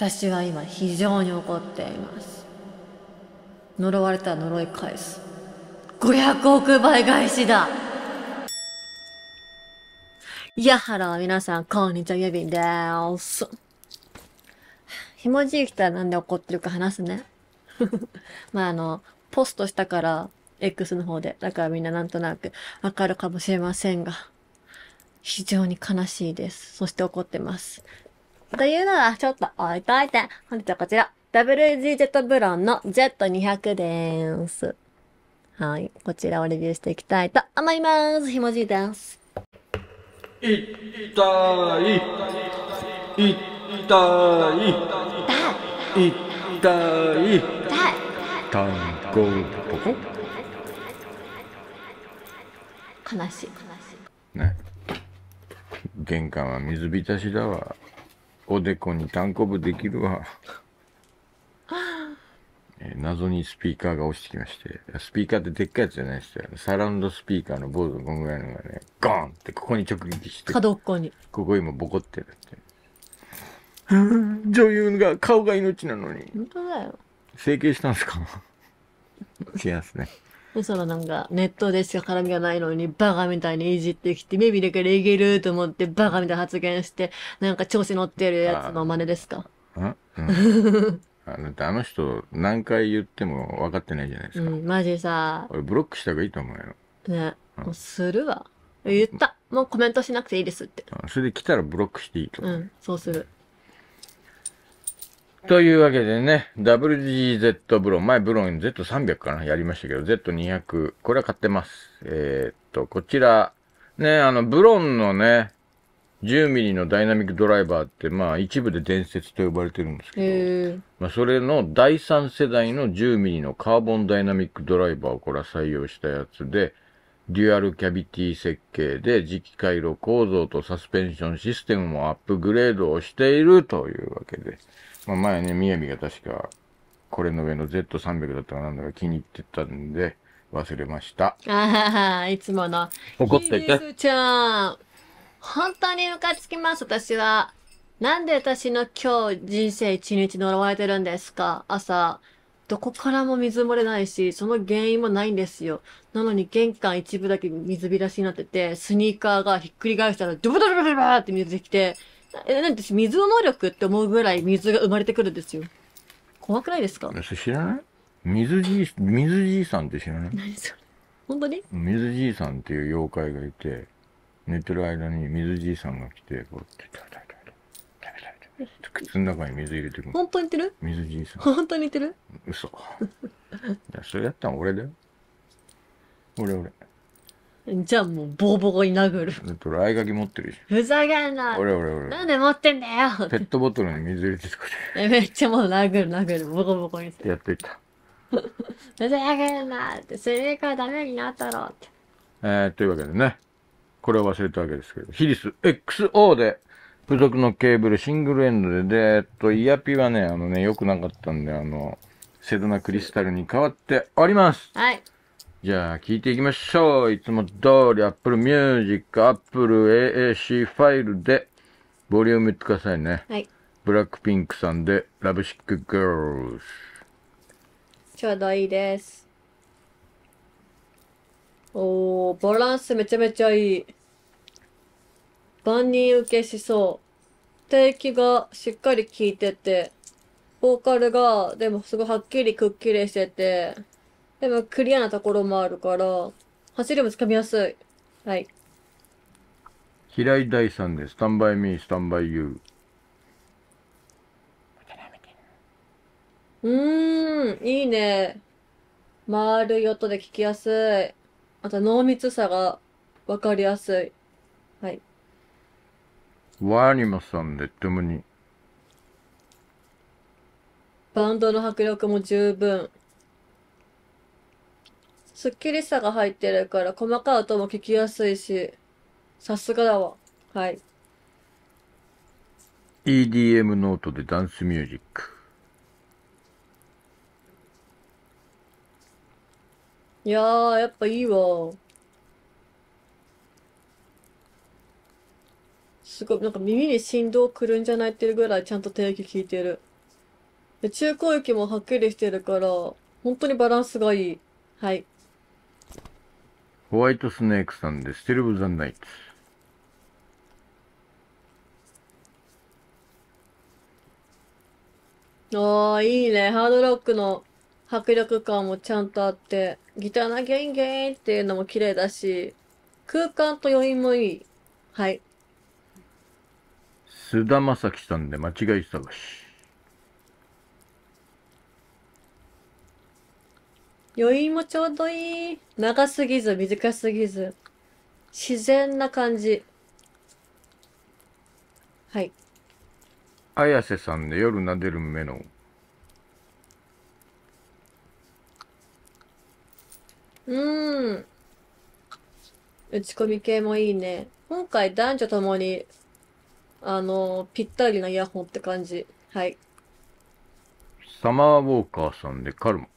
私は今非常に怒っています呪われたら呪い返す500億倍返しだやはら皆さんこんにちはゆびですひもじいきたらなんで怒ってるか話すね まああのポストしたから X の方でだからみんななんとなくわかるかもしれませんが非常に悲しいです。そして怒ってます。というのはちょっと置いといて、本日はこちら、WGZ ブロンの Z200 です。はい。こちらをレビューしていきたいと思います。ひもじいです。痛い痛い痛い痛い痛い単語ポコ悲しい。ね。玄関は水浸しだわ。おでこに単行部できるわ。えー、謎にスピーカーが落ちてきまして、スピーカーってでっかいやつじゃないですよ。サラウンドスピーカーの坊主のこんぐらいのがね、ゴーンってここに直撃して。角っこに。ここ今ボコってるって。女優が顔が命なのに。本当だよ。整形したんですか違いますね。そのなんか、ネットでしか絡みがないのに、バカみたいにいじってきて、見だからいけると思って、バカみたいな発言して、なんか調子乗ってるやつの真似ですかうんあだってあの人何回言っても分かってないじゃないですか、うん、マジさ俺ブロックした方がいいと思うよね、うん、もうするわ言ったもうコメントしなくていいですってそれで来たらブロックしていいと、うんそうするというわけでね、WGZ ブロン、前ブロン Z300 かなやりましたけど、Z200、これは買ってます。えー、っと、こちら、ね、あの、ブロンのね、10ミリのダイナミックドライバーって、まあ一部で伝説と呼ばれてるんですけど、まあそれの第3世代の10ミリのカーボンダイナミックドライバーをこれは採用したやつで、デュアルキャビティ設計で磁気回路構造とサスペンションシステムもアップグレードをしているというわけで、まあ、前ね、みやびが確か、これの上の Z300 だったかなんだか気に入ってたんで、忘れました。あはは、いつもの。怒ってて。ひちゃん。本当にムカつきます、私は。なんで私の今日人生一日呪われてるんですか朝、どこからも水漏れないし、その原因もないんですよ。なのに玄関一部だけ水浸しになってて、スニーカーがひっくり返したら、ドブドブドブドブって水できて、え、なん私、水の能力って思うぐらい水が生まれてくるんですよ。怖くないですかそれ知らない水じい、水じいさんって知らない何それ本当に水じいさんっていう妖怪がいて、寝てる間に水じいさんが来て、こうって、食べたい食べたい靴の中に水入れてくる。本当に似てる水じいさん。本当に似てる嘘。それやったの俺だよ。俺俺。じゃあもうボコボコに殴る。だって俺合持ってるし。ふざけんな。俺俺俺。なんで持ってんだよ。ペットボトルに水入れてこれ。めっちゃもう殴る殴る。ボコボコにする。やっとた。ふざけんなって。それからダメになったろって。えー、というわけでね。これを忘れたわけですけど。ヒリス XO で。付属のケーブル、シングルエンドで、で、えっと、イヤピはね、あのね、良くなかったんで、あの、セドナクリスタルに変わっております。はい。じゃあ、聞いていきましょう。いつも通り Apple Music、Apple AAC ファイルで、ボリューム言ってくださいね。はい。ブラックピンクさんで、ラブシックガールズ。ちょうどいいです。おー、バランスめちゃめちゃいい。万人受けしそう。定期がしっかり効いてて、ボーカルが、でもすごいはっきりくっきりしてて、でもクリアなところもあるから、走りもつかみやすい。はい。平井大さんで、スタンバイミー、スタンバイユー。うーん、いいね。丸い音で聞きやすい。あと、濃密さがわかりやすい。はい。ワーニマさんで、トゥムニ。バンドの迫力も十分。すっきりさが入ってるから、細かい音も聞きやすいし、さすがだわ。はい。EDM ノートでダンスミュージック。いやー、やっぱいいわ。すごい、なんか耳に振動くるんじゃないっていうぐらいちゃんと定期聞いてる。で中高域もはっきりしてるから、本当にバランスがいい。はい。ホワイトスネークさんで、ステルブ・ザ・ナイツ。ああ、いいね。ハードロックの迫力感もちゃんとあって、ギターなゲインゲインっていうのも綺麗だし、空間と余韻もいい。はい。菅田将暉さんで間違い探し。余韻もちょうどいい。長すぎず、短すぎず。自然な感じ。はい。綾瀬さんで夜撫でる目の。うん。打ち込み系もいいね。今回男女ともに、あの、ぴったりなイヤホンって感じ。はい。サマーウォーカーさんでカルマ。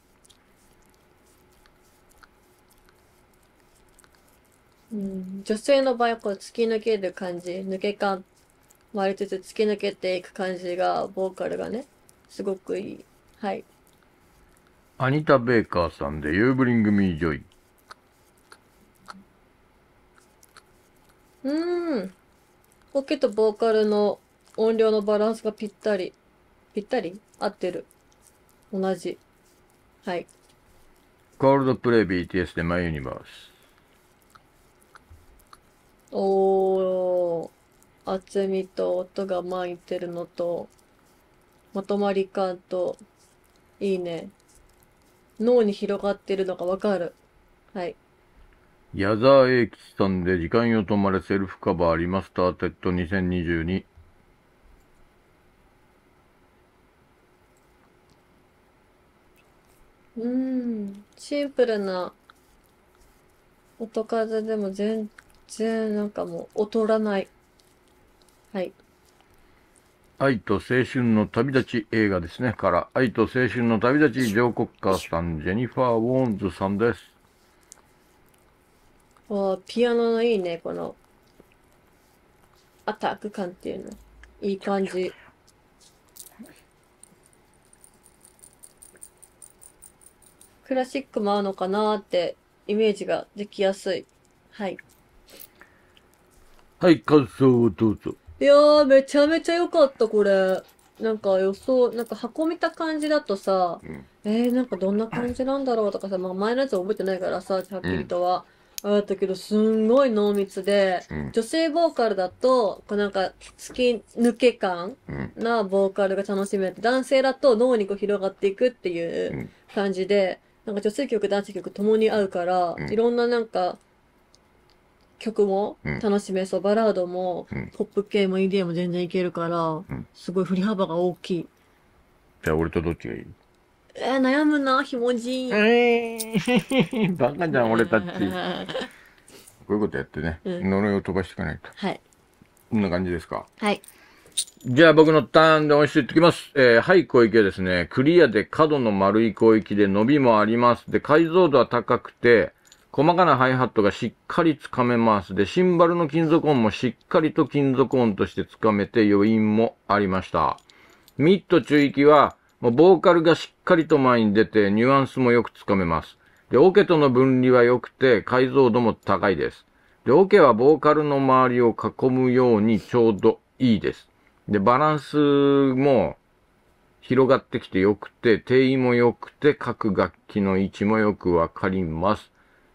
うん、女性の場合はこう突き抜ける感じ、抜け感もありつつ突き抜けていく感じが、ボーカルがね、すごくいい。はい。アニタ・ベーカーさんで、ユーブリング・ミー・ジョイ。うん。オケとボーカルの音量のバランスがぴったり。ぴったり合ってる。同じ。はい。コールドプレイ BTS でマイユニバース。おー、厚みと音が巻いてるのと、まとまり感と、いいね。脳に広がってるのがわかる。はい。矢沢永吉さんで時間よ止まれセルフカバーリマスターテッド2022。うん、シンプルな音数でも全全然なんかもう劣らない。はい。愛と青春の旅立ち映画ですね。から、愛と青春の旅立ち、ジョー・コッカーさん、ジェニファー・ウォーンズさんです。おピアノのいいね、この、アタック感っていうの。いい感じ。クラシックも合うのかなってイメージができやすい。はい。はい、感想をどうぞ。いやー、めちゃめちゃ良かった、これ。なんか予想、なんか箱見た感じだとさ、うん、えー、なんかどんな感じなんだろうとかさ、まあ、前のやつ覚えてないからさ、はっきりとは。うん、あったけど、すんごい濃密で、うん、女性ボーカルだと、こうなんか、突き抜け感なボーカルが楽しめて、男性だと脳にこう広がっていくっていう感じで、なんか女性曲、男性曲ともに合うから、いろんななんか、曲も楽しめそう、バラードも、ポップ系も EDM も全然いけるから、すごい振り幅が大きい。じゃあ俺とどっちがいいえー、悩むな、ひもじい。えー、バカじゃん、俺たち。こういうことやってね、呪いを飛ばしていかないと。はい。こんな感じですか。はい。じゃあ僕のターンで押していってきます。えー、はい、小池はですね、クリアで角の丸い小池で伸びもあります。で、解像度は高くて、細かなハイハットがしっかりつかめます。で、シンバルの金属音もしっかりと金属音としてつかめて余韻もありました。ミッド中域は、もうボーカルがしっかりと前に出て、ニュアンスもよくつかめます。で、オケとの分離は良くて、解像度も高いです。で、オケはボーカルの周りを囲むようにちょうどいいです。で、バランスも広がってきて良くて、定位も良くて、各楽器の位置もよくわかります。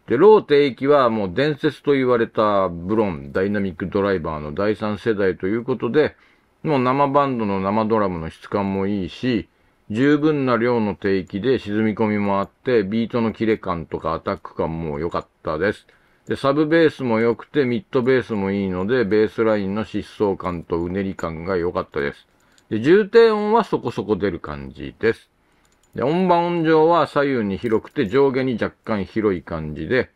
で、ロー低域はもう伝説と言われたブロンダイナミックドライバーの第3世代ということで、もう生バンドの生ドラムの質感もいいし、十分な量の低域で沈み込みもあって、ビートの切れ感とかアタック感も良かったです。で、サブベースも良くて、ミッドベースもいいので、ベースラインの疾走感とうねり感が良かったです。で、重低音はそこそこ出る感じです。で、音盤音上は左右に広くて上下に若干広い感じで、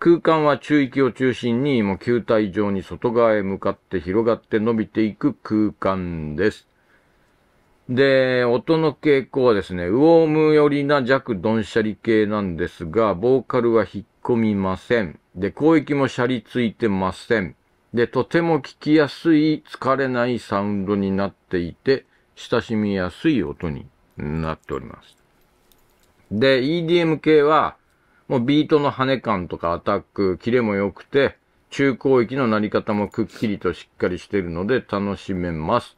空間は中域を中心にもう球体上に外側へ向かって広がって伸びていく空間です。で、音の傾向はですね、ウォーム寄りな弱ドンシャリ系なんですが、ボーカルは引っ込みません。で、広域もシャリついてません。で、とても聞きやすい、疲れないサウンドになっていて、親しみやすい音になっております。で、EDM 系は、もうビートの跳ね感とかアタック、キレも良くて、中高域のなり方もくっきりとしっかりしているので楽しめます。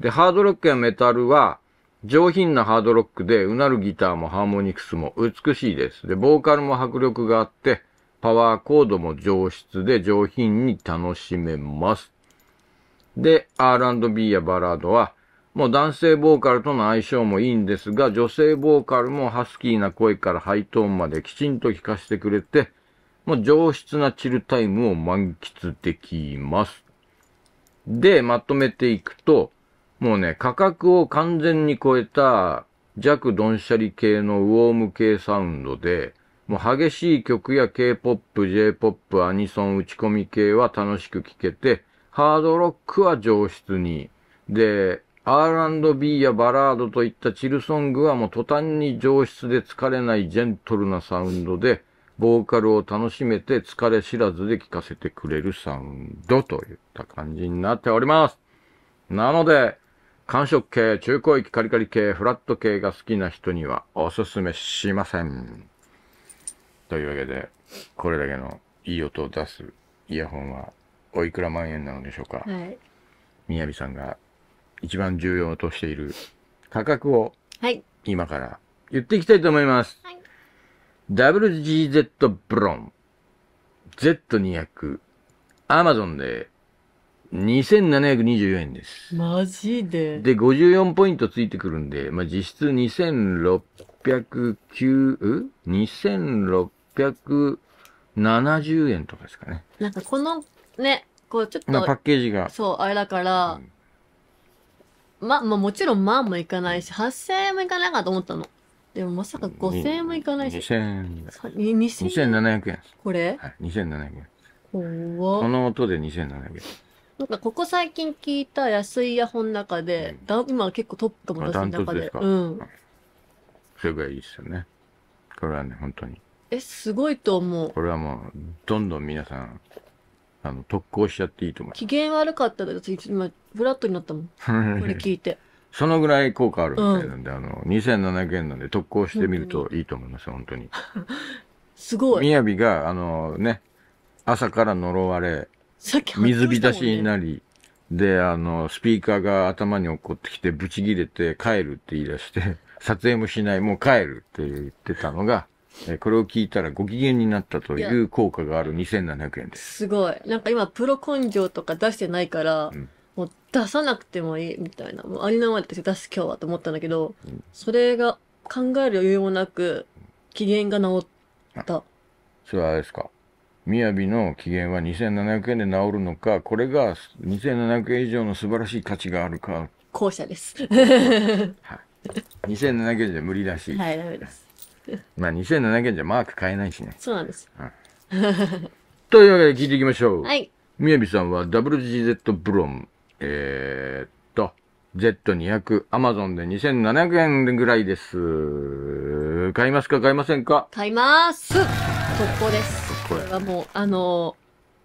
で、ハードロックやメタルは、上品なハードロックで、うなるギターもハーモニクスも美しいです。で、ボーカルも迫力があって、パワーコードも上質で上品に楽しめます。で、R&B やバラードは、もう男性ボーカルとの相性もいいんですが、女性ボーカルもハスキーな声からハイトーンまできちんと聞かせてくれて、もう上質なチルタイムを満喫できます。で、まとめていくと、もうね、価格を完全に超えた弱ドンシャリ系のウォーム系サウンドで、もう激しい曲や K-POP、J-POP、アニソン、打ち込み系は楽しく聴けて、ハードロックは上質に、で、R&B やバラードといったチルソングはもう途端に上質で疲れないジェントルなサウンドで、ボーカルを楽しめて疲れ知らずで聴かせてくれるサウンドといった感じになっております。なので、寒色系、中高域、カリカリ系、フラット系が好きな人にはおすすめしません。というわけで、これだけのいい音を出すイヤホンはおいくら万円なのでしょうか。はい。みやびさんが一番重要としている価格をはい。今から言っていきたいと思います。はい WGZ ブロン Z200 Amazon で2724円です。マジで。で、54ポイントついてくるんで、まあ、実質2609、2670円とかですかね。なんかこの、ね、こうちょっと。パッケージが。そう、あれだから、うま、まあもちろん万もいかないし、8000円もいかないかと思ったの。でもまさか5000円もいかないし。2000円。2000円。2700円。これはい、2700円。この音で2700円。なんかここ最近聞いた安いイヤホンの中で、だ今結構トップかも私のダ中ですかうん。それぐらいいいですよね。これはね、本当に。え、すごいと思う。これはもう、どんどん皆さん、あの、特攻しちゃっていいと思います。機嫌悪かったけど、今、フラットになったもん。これ聞いて。そのぐらい効果あるみたいなんで、うん、あの、2700円なんで特攻してみるといいと思います、うん、本当に。すごい。みやびが、あのね、朝から呪われ、ね、水浸しになり、で、あの、スピーカーが頭に落っこってきて、ブチ切れて、帰るって言い出して、撮影もしない、もう帰るって言ってたのが、えこれを聞いたらご機嫌になったという効果がある2700円です。すごい。なんか今、プロ根性とか出してないから、うん、もう出さなくてもいいみたいな、もうありのままで出す今日はと思ったんだけど、うん、それが考える余裕もなく、機嫌が治った。それはあれですか。みやびの機嫌は2700円で治るのか、これが2700円以上の素晴らしい価値があるか。後者です。はい。2700円じゃ無理らしい。はい、ダメです。まあ2700円じゃマーク買えないしね。そうなんです。うん、というわけで聞いていきましょう。はい。みやびさんは WGZ ブロン、えー、っと、Z200、アマゾンで2700円ぐらいです。買いますか買いませんか買います特攻です。これはもう、あの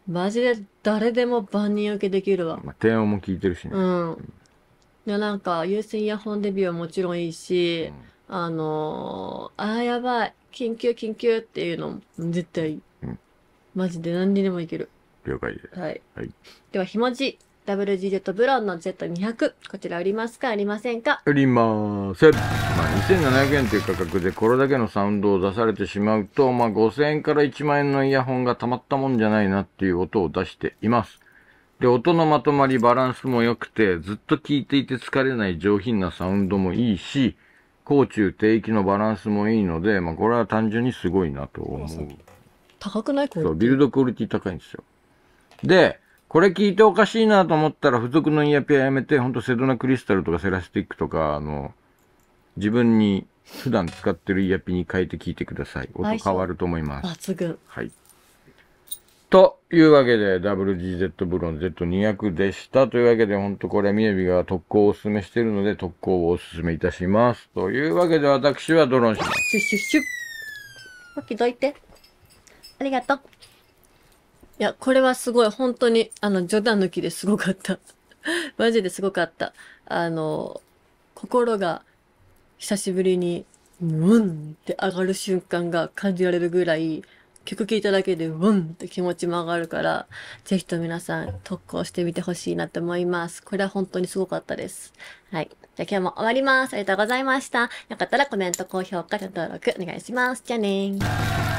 ー、マジで誰でも万人受けできるわ。まあ、低音も聞いてるしね。うん。で、なんか、有線イヤホンデビューはもちろんいいし、うあのー、ああ、やばい。緊急、緊急っていうのも、絶対、うん、マジで何にでもいける。了解です。はい。はい、では、ひもじ。WGZ ブロンの Z200。こちら売りますかありませんか売りまーせん。まあ、2700円という価格でこれだけのサウンドを出されてしまうと、まあ、5000円から1万円のイヤホンがたまったもんじゃないなっていう音を出しています。で、音のまとまり、バランスも良くて、ずっと聴いていて疲れない上品なサウンドもいいし、高中低域のバランスもいいので、まあ、これは単純にすごいなと思う。高くないこれ。そう、ビルドクオリティ高いんですよ。で、これ聞いておかしいなと思ったら、付属のイヤピアやめて、ほんとセドナクリスタルとかセラスティックとか、あの、自分に普段使ってるイヤピに変えて聞いてください。音変わると思います。抜群。はい。というわけで、WGZ ブロン Z200 でした。というわけで、ほんとこれ、みやびが特攻をお勧めしてるので、特攻をお勧めいたします。というわけで、私はドローンします。シュッシュッシュッ。さっきどいて。ありがとう。いや、これはすごい、本当に、あの、冗談抜きですごかった。マジですごかった。あの、心が久しぶりに、うんって上がる瞬間が感じられるぐらい、曲聴いただけで、うんって気持ちも上がるから、ぜひと皆さん特攻してみてほしいなと思います。これは本当にすごかったです。はい。じゃあ今日も終わります。ありがとうございました。よかったらコメント、高評価、登録お願いします。じゃあねー。